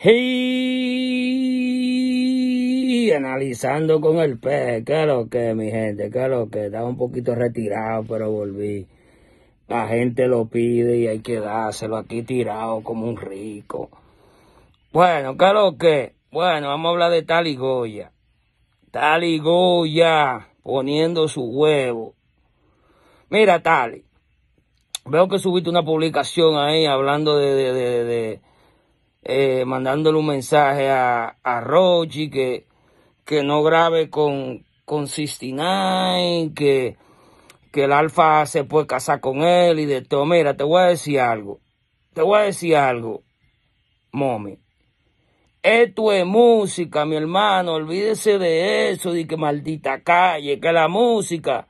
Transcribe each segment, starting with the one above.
Y analizando con el pez, que lo que, mi gente, que lo que, estaba un poquito retirado, pero volví. La gente lo pide y hay que dárselo aquí tirado como un rico. Bueno, que lo que, bueno, vamos a hablar de Taligoya. Tali Goya poniendo su huevo. Mira, Tali, veo que subiste una publicación ahí hablando de, de, de, de eh, mandándole un mensaje a, a Rochi que, que no grabe con, con y que, que el Alfa se puede casar con él y de todo. Mira, te voy a decir algo. Te voy a decir algo, mami. Esto es música, mi hermano. Olvídese de eso, de que maldita calle, que la música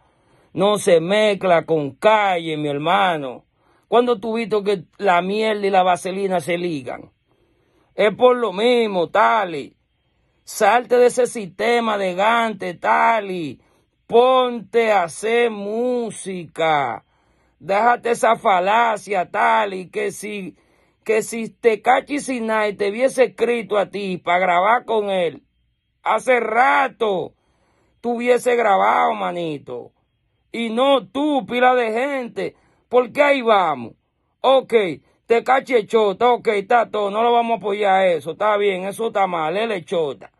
no se mezcla con calle, mi hermano. ¿Cuándo tú viste que la miel y la vaselina se ligan? es por lo mismo, Tali. Salte de ese sistema de gante, Tali. Ponte a hacer música. Déjate esa falacia, Tali, que si, que si te cachi Sinai te hubiese escrito a ti para grabar con él, hace rato tú grabado, manito. Y no tú, pila de gente. Porque ahí vamos. Ok, te es chota, ok, está todo, no lo vamos a apoyar a eso, está bien, eso está mal, él es chota,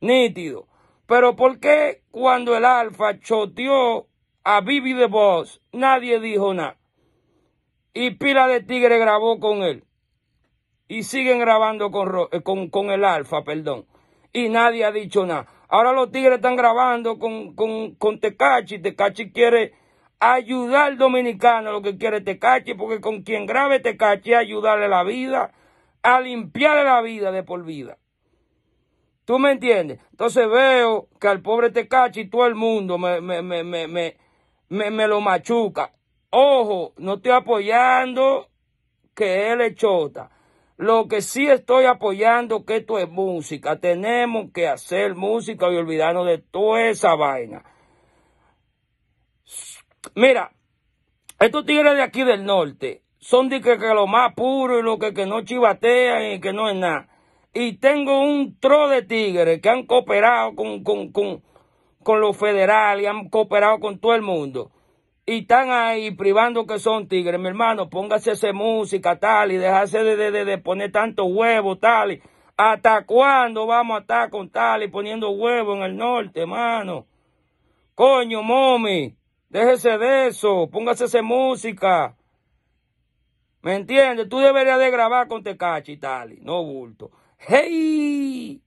nítido. Pero ¿por qué cuando el Alfa choteó a Bibi de Boss, nadie dijo nada? Y Pila de Tigre grabó con él. Y siguen grabando con, eh, con, con el Alfa, perdón. Y nadie ha dicho nada. Ahora los Tigres están grabando con, con, con Tecachi. Tecachi quiere ayudar al dominicano lo que quiere Te Tecachi, porque con quien grave Tecachi es ayudarle la vida, a limpiarle la vida de por vida. ¿Tú me entiendes? Entonces veo que al pobre Te y todo el mundo me, me, me, me, lo machuca. Ojo, no estoy apoyando que él es chota. Lo que sí estoy apoyando que esto es música. Tenemos que hacer música y olvidarnos de toda esa vaina. Mira, estos tigres de aquí del norte son de que, lo más puro y lo que, que no chivatean y que no es nada. Y tengo un tro de tigres que han cooperado con, con, con, con los federales, han cooperado con todo el mundo. Y están ahí privando que son tigres. Mi hermano, póngase esa música tal y dejarse de, poner tantos huevos tal. Y, ¿Hasta cuándo vamos a estar con tal y poniendo huevo en el norte, hermano? Coño, mami. Déjese de eso, póngase esa música. ¿Me entiendes? Tú deberías de grabar con Tecachi, y tal. no bulto. ¡Hey!